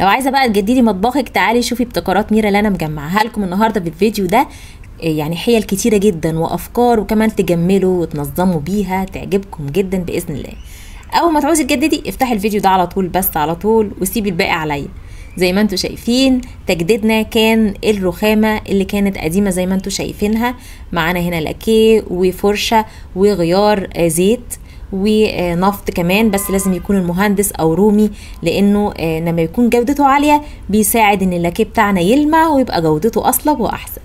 لو عايزه بقى تجددي مطبخك تعالي شوفي ابتكارات ميرا اللي انا مجمعها لكم النهارده في الفيديو ده إيه، يعني حيل كتيره جدا وافكار وكمان تجملوا وتنظموا بيها تعجبكم جدا باذن الله اول ما تعوزي تجددي افتحي الفيديو ده على طول بس على طول وسيبي الباقي عليا زي ما انتم شايفين تجديدنا كان الرخامه اللي كانت قديمه زي ما انتم شايفينها معانا هنا لاكيه وفرشه وغيار آه، زيت ونفط كمان بس لازم يكون المهندس او رومي لانه آه، لما يكون جودته عاليه بيساعد ان اللاكيه بتاعنا يلمع ويبقى جودته اصلب واحسن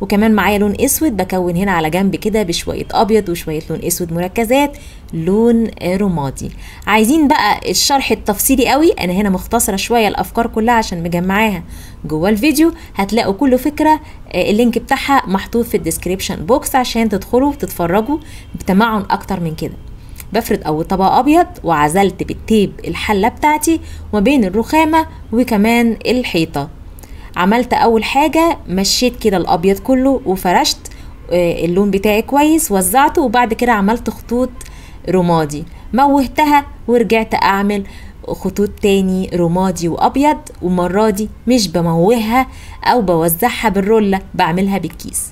وكمان معايا لون اسود بكون هنا على جنب كده بشويه ابيض وشويه لون اسود مركزات لون آه، رمادي عايزين بقى الشرح التفصيلي قوي انا هنا مختصره شويه الافكار كلها عشان مجمعاها جوه الفيديو هتلاقوا كل فكره آه، اللينك بتاعها محطوط في الديسكريبشن بوكس عشان تدخلوا وتتفرجوا بتمعن اكتر من كده بفرد أول طبق أبيض وعزلت بالتيب الحلة بتاعتي وما بين الرخامة وكمان الحيطة عملت أول حاجة مشيت كده الأبيض كله وفرشت آه، اللون بتاعي كويس وزعته وبعد كده عملت خطوط رمادي موهتها ورجعت أعمل خطوط تاني رمادي وأبيض ومرة دي مش بموهها أو بوزعها بالرولة بعملها بالكيس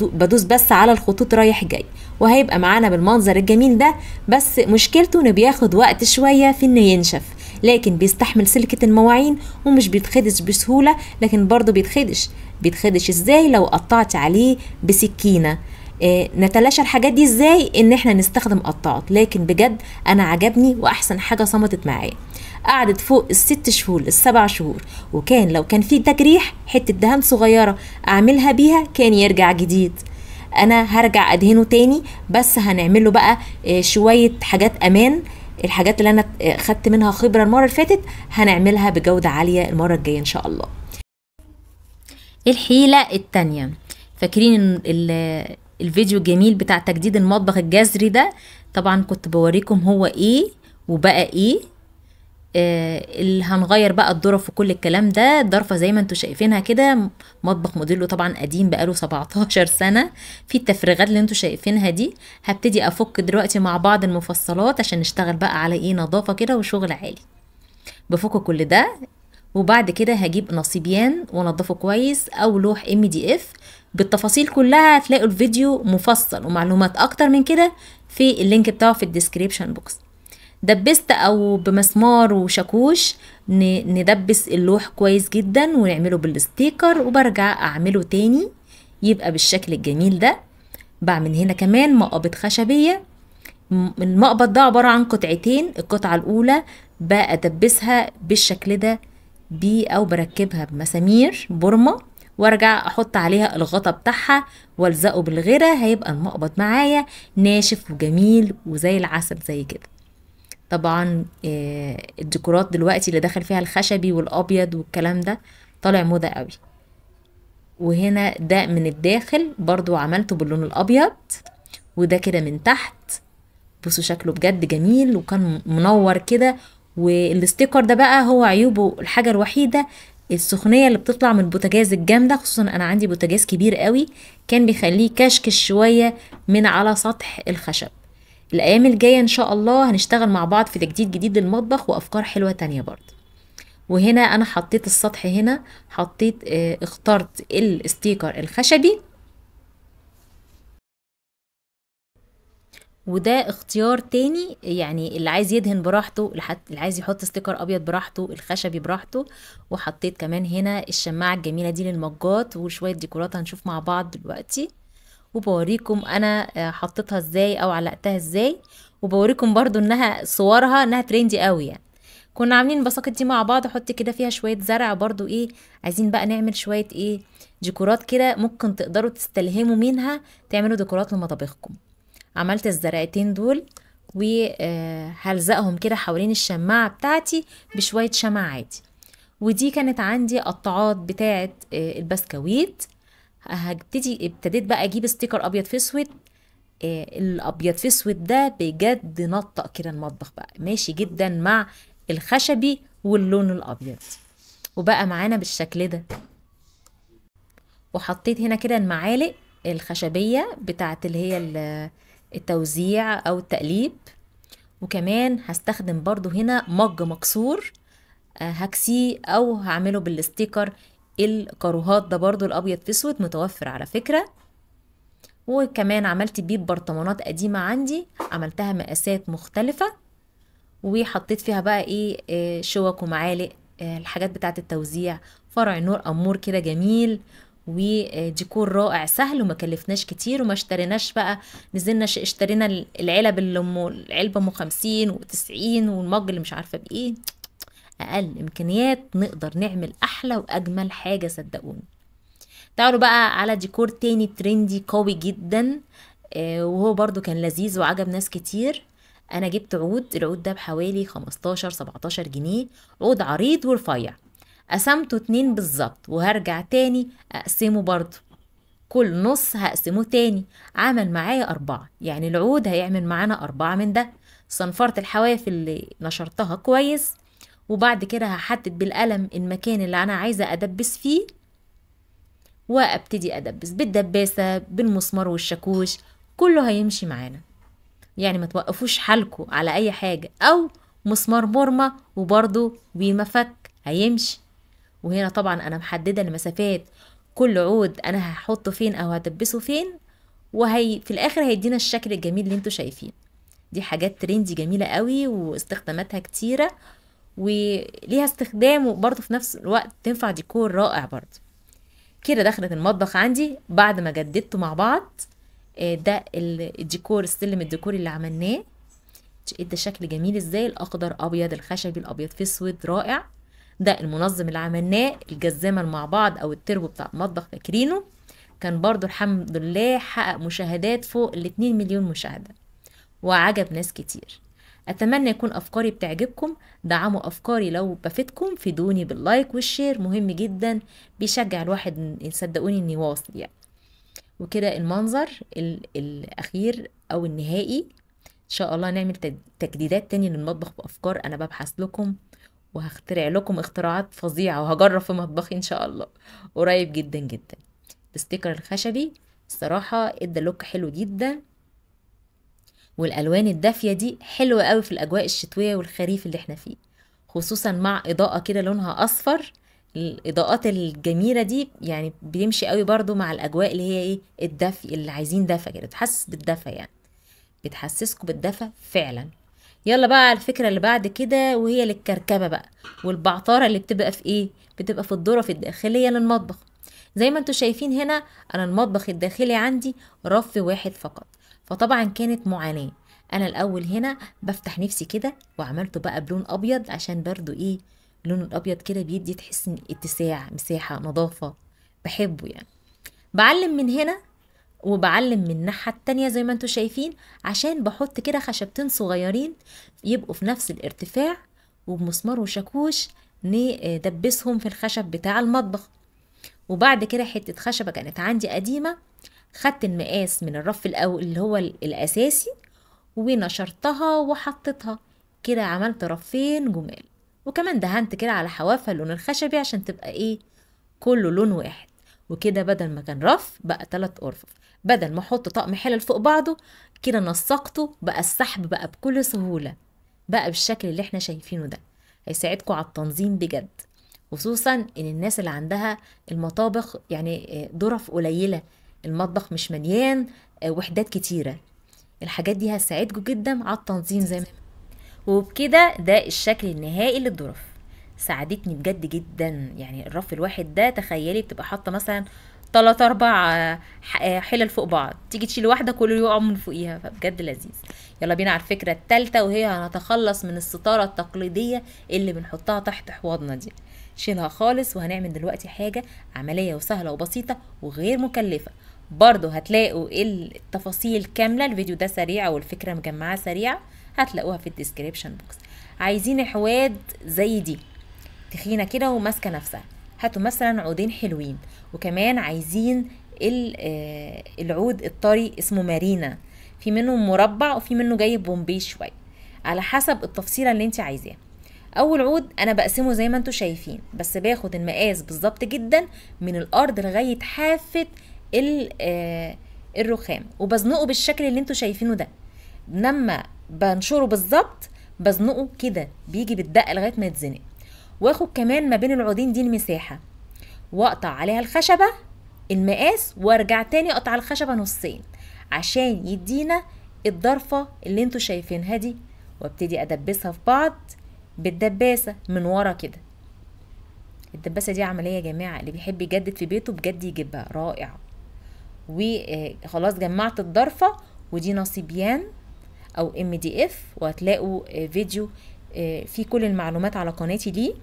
بدوس بس على الخطوط رايح جاي وهيبقى معانا بالمنظر الجميل ده بس مشكلته انه بياخد وقت شويه في انه ينشف لكن بيستحمل سلكة المواعين ومش بيتخدش بسهولة لكن برضه بيتخدش بيتخدش ازاي لو قطعت عليه بسكينة إيه، نتلاشى الحاجات دي ازاي ان احنا نستخدم قطاعات لكن بجد انا عجبني واحسن حاجه صمتت معايا قعدت فوق الست شهور للسبع شهور وكان لو كان في تجريح حته دهان صغيره اعملها بيها كان يرجع جديد انا هرجع ادهنه تاني بس هنعمله بقى إيه، شويه حاجات امان الحاجات اللي انا إيه، خدت منها خبره المره اللي فاتت هنعملها بجوده عاليه المره الجايه ان شاء الله الحيله التانية فاكرين الفيديو الجميل بتاع تجديد المطبخ الجذري ده طبعا كنت بوريكم هو ايه وبقى ايه آه اللي هنغير بقى الظرف وكل الكلام ده الضرفة زي ما انتوا شايفينها كده مطبخ موديله طبعا قديم بقاله 17 سنة في التفريغات اللي انتوا شايفينها دي هبتدي افك دلوقتي مع بعض المفصلات عشان نشتغل بقى على ايه نظافة كده وشغل عالي بفك كل ده وبعد كده هجيب نصيبيان وانضفه كويس او لوح ام دي اف بالتفاصيل كلها هتلاقوا الفيديو مفصل ومعلومات اكتر من كده في اللينك بتاعه في الديسكريبشن بوكس دبست او بمسمار وشاكوش ندبس اللوح كويس جدا ونعمله بالستيكر وبرجع اعمله تاني يبقى بالشكل الجميل ده بعمل هنا كمان مقابض خشبيه المقبض ده عباره عن قطعتين القطعه الاولى ادبسها بالشكل ده بي او بركبها بمسامير بورما وارجع احط عليها الغطا بتاعها والزقه بالغيره هيبقى المقبض معايا ناشف وجميل وزي العسل زي كده طبعا آه، الديكورات دلوقتي اللي دخل فيها الخشبي والابيض والكلام ده طالع موضه قوي وهنا ده من الداخل برضو عملته باللون الابيض وده كده من تحت بصوا شكله بجد جميل وكان منور كده والاستيكر ده بقى هو عيوبه الحاجة الوحيدة السخنيه اللي بتطلع من البوتاجاز الجامده خصوصا انا عندي بوتاجاز كبير قوي كان بيخليه كشكش شويه من على سطح الخشب الايام الجايه ان شاء الله هنشتغل مع بعض في تجديد جديد للمطبخ وافكار حلوه تانية برضه وهنا انا حطيت السطح هنا حطيت آه، اخترت الاستيكر الخشبي وده اختيار تاني يعني اللي عايز يدهن براحته اللي عايز يحط ستيكر ابيض براحته الخشبي براحته وحطيت كمان هنا الشماعه الجميله دي للمجات وشويه ديكورات هنشوف مع بعض دلوقتي وبوريكم انا آه، حطيتها ازاي او علقتها ازاي وبوريكم برضو انها صورها انها تريندي قوي يعني كنا عاملين البساطة دي مع بعض احط كده فيها شويه زرع برضو ايه عايزين بقى نعمل شويه ايه ديكورات كده ممكن تقدروا تستلهموا منها تعملوا ديكورات لمطابخكم عملت الزرقتين دول وهلزقهم كده حوالين الشماعة بتاعتي بشوية شمع عادي ودي كانت عندي قطعات بتاعة آه، البسكويت هبتدي ابتديت بقى اجيب ستيكر ابيض في اسود آه، الابيض في اسود ده بجد نطق كده المطبخ بقى ماشي جدا مع الخشبي واللون الابيض وبقى معانا بالشكل ده وحطيت هنا كده المعالق الخشبيه بتاعت اللي هي التوزيع أو التقليب وكمان هستخدم برضو هنا مج مكسور آه، هكسيه أو هعمله بالستيكر الكاروهات ده برضو الأبيض في أسود متوفر على فكرة وكمان عملت بيه برطمانات قديمة عندي عملتها مقاسات مختلفة وحطيت فيها بقى ايه آه، شوك ومعالق آه، الحاجات بتاعة التوزيع فرع نور أمور كده جميل وديكور رائع سهل وما كلفناش كتير وما اشتريناش بقى نزلنا اشترينا العلب اللي ام العلبه ام 50 و90 والمج اللي مش عارفه بايه اقل امكانيات نقدر نعمل احلى واجمل حاجه صدقوني تعالوا بقى على ديكور تاني ترندي قوي جدا آه، وهو برضو كان لذيذ وعجب ناس كتير انا جبت عود العود ده بحوالي 15 17 جنيه عود عريض ورفيع قسمته اتنين بالظبط وهرجع تاني اقسمه برضه كل نص هقسمه تاني عمل معايا أربعة يعني العود هيعمل معانا أربعة من ده صنفرت الحواف اللي نشرتها كويس وبعد كده هحدد بالقلم المكان اللي أنا عايزة أدبس فيه وابتدي ادبس بالدباسه بالمسمار والشاكوش كله هيمشي معانا يعني ما توقفوش حالكو على اي حاجه او مسمار مرمى وبرضه بمفك هيمشي وهنا طبعا انا محدده المسافات كل عود انا هحطه فين او هدبسه فين وهي في الاخر هيدينا الشكل الجميل اللي انتوا شايفينه دي حاجات ترندي جميله قوي واستخداماتها كتيره وليها استخدام وبرضه في نفس الوقت تنفع ديكور رائع برضه كده دخلت المطبخ عندي بعد ما جددته مع بعض آه، ده الديكور السلم الديكوري اللي عملناه ادى شكل جميل ازاي الاخضر ابيض الخشبي الابيض في اسود رائع ده المنظم اللي عملناه الجزامه مع بعض او التربو بتاع المطبخ فاكرينه كان برضو الحمد لله حقق مشاهدات فوق ال مليون مشاهده وعجب ناس كتير اتمنى يكون افكاري بتعجبكم دعموا افكاري لو بفتكم فيدوني باللايك والشير مهم جدا بيشجع الواحد يصدقوني إني واصل يعني وكده المنظر الاخير او النهائي ان شاء الله نعمل تجديدات تاني للمطبخ بافكار انا ببحث لكم وهخترع لكم اختراعات فظيعة وهجرب في مطبخي إن شاء الله قريب جدا جدا الستيكر الخشبي الصراحة ادى لوك حلو جدا والألوان الدافية دي حلوة قوي في الأجواء الشتوية والخريف اللي احنا فيه خصوصا مع إضاءة كده لونها أصفر الإضاءات الجميلة دي يعني بيمشي قوي برضو مع الأجواء اللي هي إيه الدفي اللي عايزين دفى كده تحسس بالدفى يعني بتحسسكم بالدفى فعلا يلا بقى على الفكره اللي بعد كده وهي للكركبه بقى والبعطاره اللي بتبقى في ايه بتبقى في الدرف الداخليه للمطبخ زي ما انتم شايفين هنا انا المطبخ الداخلي عندي رف واحد فقط فطبعا كانت معاناه انا الاول هنا بفتح نفسي كده وعملته بقى بلون ابيض عشان برضو ايه اللون الابيض كده بيدي تحس اتساع مساحه نظافه بحبه يعني بعلم من هنا وبعلم من الناحية التانية زي ما انتوا شايفين عشان بحط كده خشبتين صغيرين يبقوا في نفس الارتفاع وبمسمار وشاكوش ندبسهم في الخشب بتاع المطبخ وبعد كده حتة خشبة كانت عندي قديمة خدت المقاس من الرف الأول اللي هو الأساسي ونشرتها وحطيتها كده عملت رفين جمال وكمان دهنت كده على حوافها اللون الخشبي عشان تبقى ايه كله لون واحد وكده بدل ما كان رف بقى تلات أرفف بدل ما احط طقم حلل فوق بعضه كده نسقته بقى السحب بقى بكل سهوله بقى بالشكل اللي احنا شايفينه ده هيساعدكم على التنظيم بجد خصوصا ان الناس اللي عندها المطابخ يعني ظرف آه، قليله المطبخ مش مليان آه، وحدات كتيره الحاجات دي هتساعدكم جدا على التنظيم زي ما وبكده ده الشكل النهائي للظرف ساعدتني بجد جدا يعني الرف الواحد ده تخيلي بتبقى حاطه مثلا تلات اربع حلل فوق بعض تيجي تشيل واحده كله يقع من فوقيها فبجد لذيذ يلا بينا على الفكره الثالثه وهي هنتخلص من الستاره التقليديه اللي بنحطها تحت حواضنا دي شيلها خالص وهنعمل دلوقتي حاجه عمليه وسهله وبسيطه وغير مكلفه برضو هتلاقوا التفاصيل كامله الفيديو ده سريع والفكره مجمعه سريعه هتلاقوها في الديسكريبشن بوكس عايزين حواد زي دي تخينه كده وماسكه نفسها هاتوا مثلا عودين حلوين وكمان عايزين آه، العود الطري اسمه مارينا في منه مربع وفي منه جاي بومبي شويه على حسب التفصيله اللي انت عايزاها اول عود انا بقسمه زي ما انتم شايفين بس باخد المقاس بالظبط جدا من الارض لغايه حافه آه، الرخام وبزنقه بالشكل اللي انتم شايفينه ده لما بنشره بالظبط بزنقه كده بيجي بالدقه لغايه ما يتزنق واخد كمان ما بين العودين دي المساحه واقطع عليها الخشبه المقاس وارجع تاني اقطع الخشبه نصين عشان يدينا الضرفه اللي انتوا شايفينها دي وابتدي ادبسها في بعض بالدباسه من ورا كده الدباسه دي عمليه يا جماعه اللي بيحب يجدد في بيته بجد يجيبها رائعه آه، وخلاص جمعت الضرفه ودي نصيبيان او ام دي اف وهتلاقوا آه، فيديو آه، في كل المعلومات على قناتي دي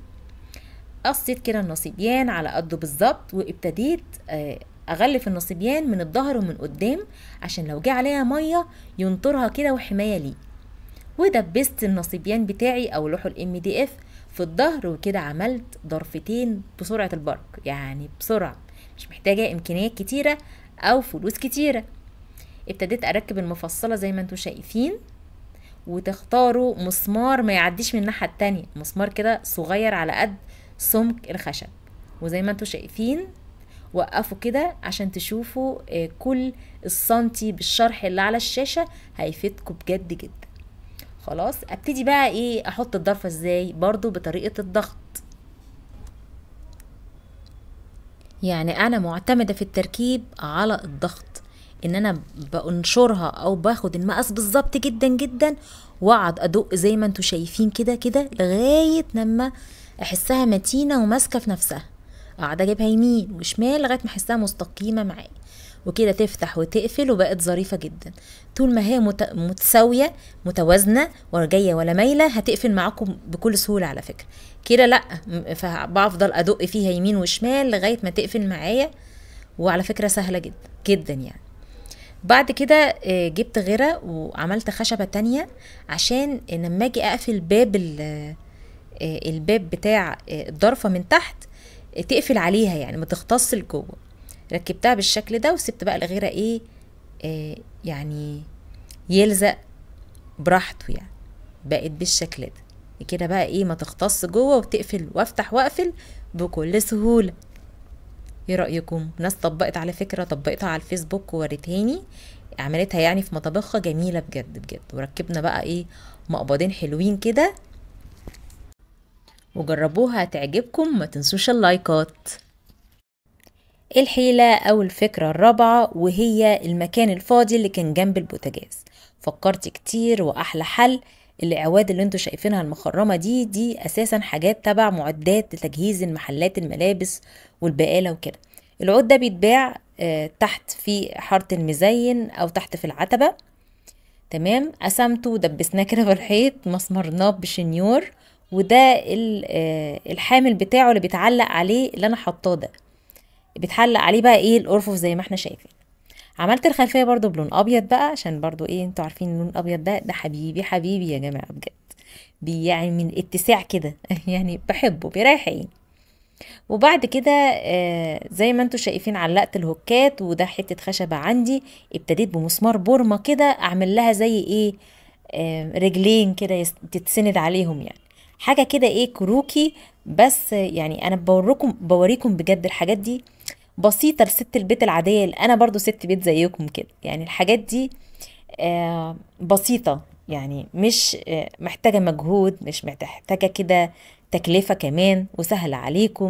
قصيت كده النصيبيان على قده بالظبط وابتديت آه، اغلف النصيبيان من الظهر ومن قدام عشان لو جه عليها ميه ينطرها كده وحمايه ليه ودبست النصيبيان بتاعي او لوح الام دي اف في الظهر وكده عملت ضرفتين بسرعه البرق يعني بسرعه مش محتاجه امكانيات كتيره او فلوس كتيره ابتديت اركب المفصله زي ما انتم شايفين وتختاروا مسمار ما يعديش من الناحيه التانية مسمار كده صغير على قد سمك الخشب وزي ما انتم شايفين وقفوا كده عشان تشوفوا آه، كل السنتي بالشرح اللي على الشاشه هيفيدكم بجد جدا خلاص ابتدي بقى ايه احط الضرفه ازاي برضو بطريقه الضغط يعني انا معتمده في التركيب على الضغط ان انا بنشرها او باخد المقاس بالظبط جدا جدا واقعد ادق زي ما انتم شايفين كده كده لغايه لما احسها متينه وماسكه في نفسها اقعد اجيبها يمين وشمال لغايه ما احسها مستقيمه معايا وكده تفتح وتقفل وبقت ظريفه جدا طول ما هي مت... متساويه متوازنه ولا جايه ولا مايله هتقفل معاكم بكل سهوله على فكره كده لا فبفضل ادق فيها يمين وشمال لغايه ما تقفل معايا وعلى فكره سهله جدا جدا يعني بعد كده آه، جبت غيره وعملت خشبه تانية عشان لما اجي اقفل باب آه، الباب بتاع آه، الضرفه من تحت تقفل عليها يعني ما تختص لجوه ركبتها بالشكل ده وسبت بقى الغيره ايه يعني يلزق براحته يعني بقت بالشكل ده كده بقى ايه ما تختص جوه وتقفل وافتح واقفل بكل سهوله ايه رايكم ناس طبقت على فكره طبقتها على الفيسبوك ووريتهاني عملتها يعني في مطابخها جميله بجد بجد وركبنا بقى ايه مقبضين حلوين كده وجربوها هتعجبكم ما تنسوش اللايكات إيه الحيلة أو الفكرة الرابعة وهي المكان الفاضي اللي كان جنب البوتاجاز فكرت كتير وأحلى حل الاعواد اللي انتوا شايفينها المخرمه دي دي اساسا حاجات تبع معدات لتجهيز المحلات الملابس والبقاله وكده العود ده بيتباع آه، تحت في حاره المزين او تحت في العتبه تمام قسمته ودبسناه كده في الحيط مسمرناه بشنيور وده آه، الحامل بتاعه اللي بيتعلق عليه اللي انا حطاه ده بيتعلق عليه بقى ايه الارفف زي ما احنا شايفين عملت الخلفيه برضو بلون ابيض بقى عشان برضو ايه انتوا عارفين اللون الابيض ده ده حبيبي حبيبي يا جماعه بجد يعني من اتساع كده يعني بحبه بيريح عيني وبعد كده آه زي ما انتوا شايفين علقت الهوكات وده حته خشبه عندي ابتديت بمسمار بورما كده اعمل لها زي ايه آه، رجلين كده تتسند عليهم يعني حاجه كده ايه كروكي بس يعني انا بوريكم بوريكم بجد الحاجات دي بسيطه لست البيت العاديه اللي انا برضو ست بيت زيكم كده يعني الحاجات دي آه، بسيطه يعني مش آه، محتاجه مجهود مش محتاجه كده تكلفه كمان وسهله عليكم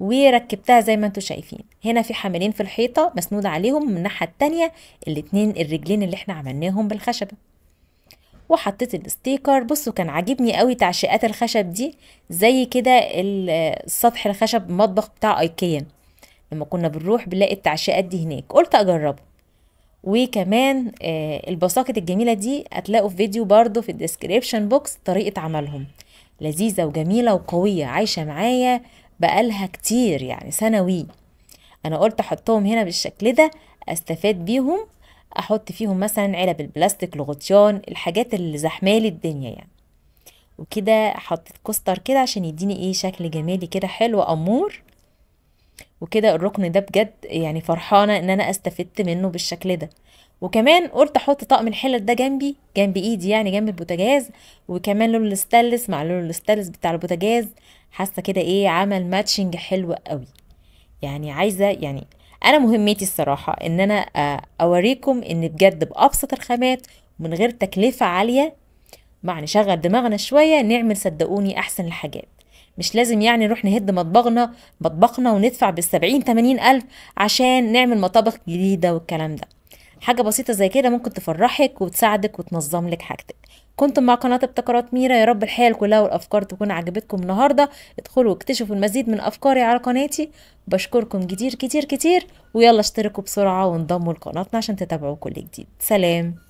وركبتها زي ما انتم شايفين هنا في حاملين في الحيطه مسنود عليهم من الناحيه التانية الاتنين الرجلين اللي احنا عملناهم بالخشبه وحطيت الاستيكر بصوا كان عاجبني قوي تعشيقات الخشب دي زي كده السطح الخشب المطبخ بتاع ايكيا لما كنا بنروح بنلاقي التعشيقات دي هناك قلت اجربه وكمان آه، البساكت الجميله دي هتلاقوا في فيديو برضو في الديسكريبشن بوكس طريقه عملهم لذيذه وجميله وقويه عايشه معايا بقالها كتير يعني سنوي انا قلت احطهم هنا بالشكل ده استفاد بيهم احط فيهم مثلا علب البلاستيك لغطيان الحاجات اللي زحمالي الدنيا يعني وكده حطيت كوستر كده عشان يديني ايه شكل جمالي كده حلو امور وكده الركن ده بجد يعني فرحانه ان انا استفدت منه بالشكل ده وكمان قلت احط طقم الحلل ده جنبي جنب ايدي يعني جنب البوتاجاز وكمان لون الستلس مع لون الستلس بتاع البوتاجاز حاسه كده ايه عمل ماتشنج حلو قوي يعني عايزه يعني انا مهمتي الصراحه ان انا آه، اوريكم ان بجد بابسط الخامات من غير تكلفه عاليه مع نشغل دماغنا شويه نعمل صدقوني احسن الحاجات مش لازم يعني نروح نهد مطبخنا مطبخنا وندفع بالسبعين تمانين ألف عشان نعمل مطابخ جديدة والكلام ده حاجة بسيطة زي كده ممكن تفرحك وتساعدك وتنظم لك حاجتك كنتم مع قناة ابتكارات ميرا يا رب الحياة كلها والأفكار تكون عجبتكم النهاردة ادخلوا واكتشفوا المزيد من أفكاري على قناتي بشكركم كتير كتير كتير ويلا اشتركوا بسرعة وانضموا لقناتنا عشان تتابعوا كل جديد سلام